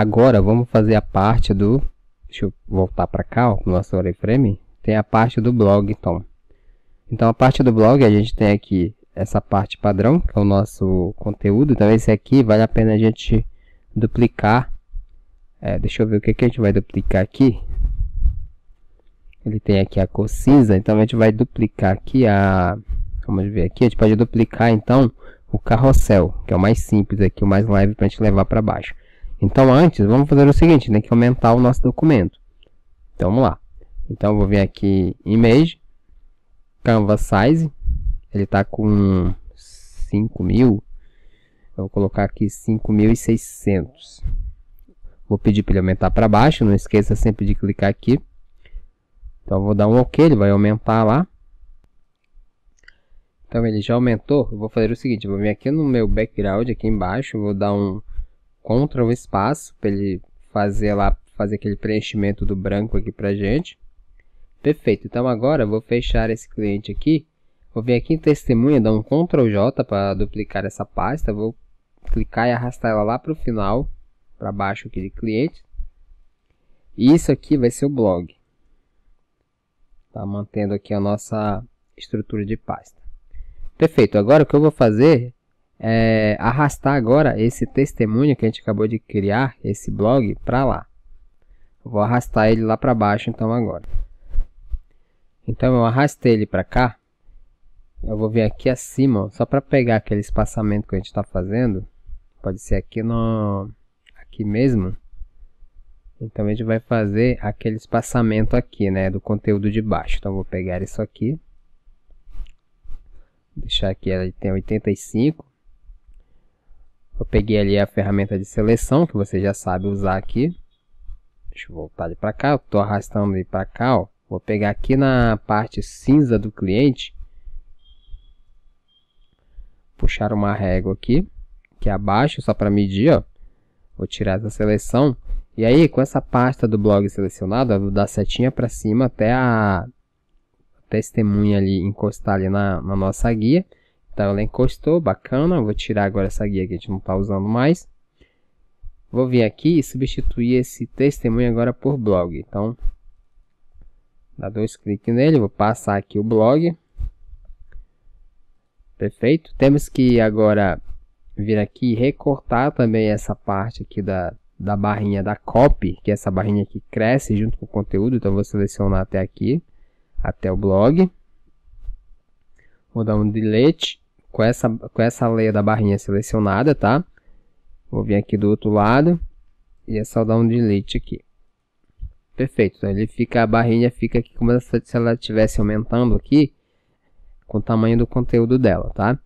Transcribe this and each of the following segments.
Agora vamos fazer a parte do... Deixa eu voltar para cá, ó, nosso wireframe. Tem a parte do blog, então. Então a parte do blog a gente tem aqui essa parte padrão, que é o nosso conteúdo. Então esse aqui vale a pena a gente duplicar. É, deixa eu ver o que, que a gente vai duplicar aqui. Ele tem aqui a cor cinza, então a gente vai duplicar aqui a... Vamos ver aqui, a gente pode duplicar então o carrossel, que é o mais simples aqui, o mais leve para a gente levar para baixo. Então, antes, vamos fazer o seguinte, tem que aumentar o nosso documento. Então, vamos lá. Então, eu vou vir aqui em Image, Canvas Size, ele está com 5.000, eu vou colocar aqui 5.600. Vou pedir para ele aumentar para baixo, não esqueça sempre de clicar aqui. Então, eu vou dar um OK, ele vai aumentar lá. Então, ele já aumentou, eu vou fazer o seguinte, vou vir aqui no meu background, aqui embaixo, vou dar um contra espaço, para ele fazer lá, fazer aquele preenchimento do branco aqui para gente. Perfeito, então agora vou fechar esse cliente aqui, vou vir aqui em testemunha, dar um Ctrl J para duplicar essa pasta, vou clicar e arrastar ela lá para o final, para baixo aqui de cliente. E isso aqui vai ser o blog. Tá mantendo aqui a nossa estrutura de pasta. Perfeito, agora o que eu vou fazer é, arrastar agora esse testemunho que a gente acabou de criar, esse blog, para lá. Vou arrastar ele lá para baixo então agora. Então eu arrastei ele para cá. Eu vou vir aqui acima, ó, só para pegar aquele espaçamento que a gente está fazendo. Pode ser aqui no aqui mesmo. Então a gente vai fazer aquele espaçamento aqui, né, do conteúdo de baixo. Então vou pegar isso aqui. Deixar aqui, ele tem 85 peguei ali a ferramenta de seleção, que você já sabe usar aqui. Deixa eu voltar ali para cá, eu estou arrastando ele para cá, ó. Vou pegar aqui na parte cinza do cliente. Puxar uma régua aqui, que é abaixo, só para medir, ó. Vou tirar essa seleção. E aí, com essa pasta do blog selecionada, vou dar setinha para cima até a testemunha ali encostar ali na, na nossa guia. Tá, ela encostou, bacana. Vou tirar agora essa guia que a gente não está usando mais. Vou vir aqui e substituir esse testemunho agora por blog. Então, dá dois cliques nele, vou passar aqui o blog. Perfeito. Temos que agora vir aqui e recortar também essa parte aqui da, da barrinha da copy, que é essa barrinha que cresce junto com o conteúdo. Então, vou selecionar até aqui, até o blog. Vou dar um delete com essa, com essa leia da barrinha selecionada, tá? Vou vir aqui do outro lado e é só dar um delete aqui. Perfeito, então ele fica, a barrinha fica aqui como se ela estivesse aumentando aqui com o tamanho do conteúdo dela, tá?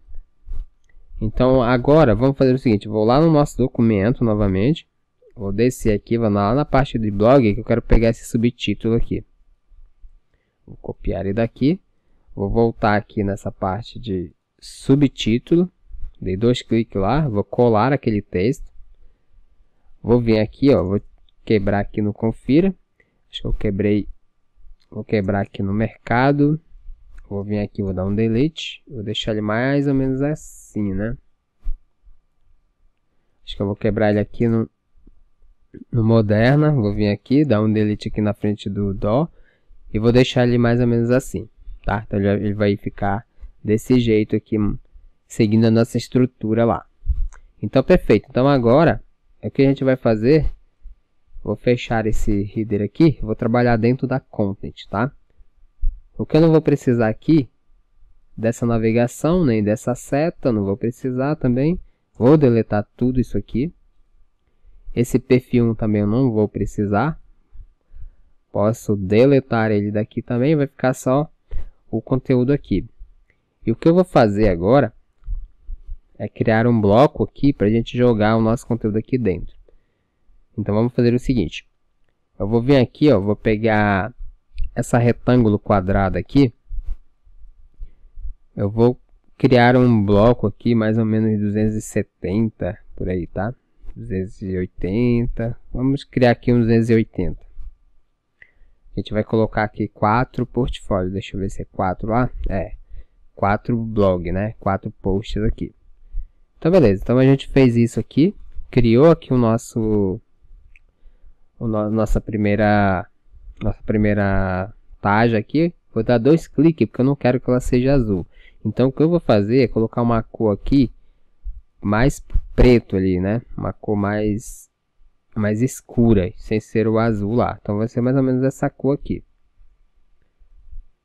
Então agora vamos fazer o seguinte, vou lá no nosso documento novamente, vou descer aqui, vou lá na parte de blog que eu quero pegar esse subtítulo aqui. Vou copiar ele daqui, vou voltar aqui nessa parte de subtítulo, dei dois cliques lá, vou colar aquele texto, vou vir aqui, ó, vou quebrar aqui no confira, acho que eu quebrei, vou quebrar aqui no mercado, vou vir aqui, vou dar um delete, vou deixar ele mais ou menos assim, né? Acho que eu vou quebrar ele aqui no, no moderna, vou vir aqui, dar um delete aqui na frente do dó, e vou deixar ele mais ou menos assim, tá? Então ele vai ficar desse jeito aqui, hum, seguindo a nossa estrutura lá. Então, perfeito. Então, agora, o que a gente vai fazer, vou fechar esse header aqui, vou trabalhar dentro da content, tá? O que eu não vou precisar aqui, dessa navegação, nem dessa seta, não vou precisar também. Vou deletar tudo isso aqui. Esse perfil também eu não vou precisar. Posso deletar ele daqui também, vai ficar só o conteúdo aqui. E o que eu vou fazer agora é criar um bloco aqui para a gente jogar o nosso conteúdo aqui dentro. Então vamos fazer o seguinte. Eu vou vir aqui, ó, vou pegar essa retângulo quadrado aqui. Eu vou criar um bloco aqui, mais ou menos 270, por aí, tá? 280, vamos criar aqui um 280. A gente vai colocar aqui quatro portfólios, deixa eu ver se é quatro lá, é quatro blog, né? Quatro posts aqui. Então, beleza. Então, a gente fez isso aqui. Criou aqui o nosso... O no, nossa primeira... Nossa primeira tag aqui. Vou dar dois cliques, porque eu não quero que ela seja azul. Então, o que eu vou fazer é colocar uma cor aqui mais preto ali, né? Uma cor mais, mais escura, sem ser o azul lá. Então, vai ser mais ou menos essa cor aqui.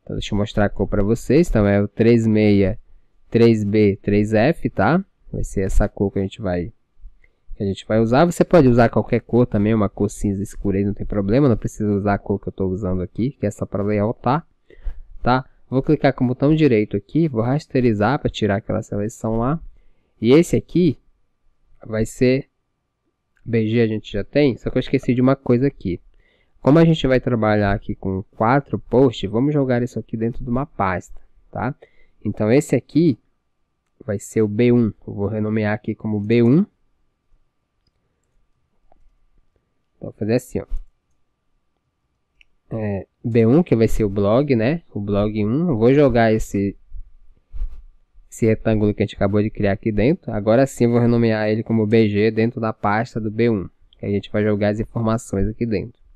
Então, deixa eu mostrar a cor para vocês. Então, é o 363 b 3F, tá? Vai ser essa cor que a gente vai que a gente vai usar. Você pode usar qualquer cor também, uma cor cinza escura aí, não tem problema. Não precisa usar a cor que eu estou usando aqui, que é só para layoutar, tá? tá? Vou clicar com o botão direito aqui, vou rasterizar para tirar aquela seleção lá. E esse aqui vai ser... BG a gente já tem, só que eu esqueci de uma coisa aqui. Como a gente vai trabalhar aqui com quatro posts, vamos jogar isso aqui dentro de uma pasta, tá? Então, esse aqui vai ser o B1. Eu vou renomear aqui como B1. Vou fazer assim, ó. É, B1, que vai ser o blog, né? O blog 1. Eu vou jogar esse, esse retângulo que a gente acabou de criar aqui dentro. Agora sim, vou renomear ele como BG dentro da pasta do B1. Que a gente vai jogar as informações aqui dentro.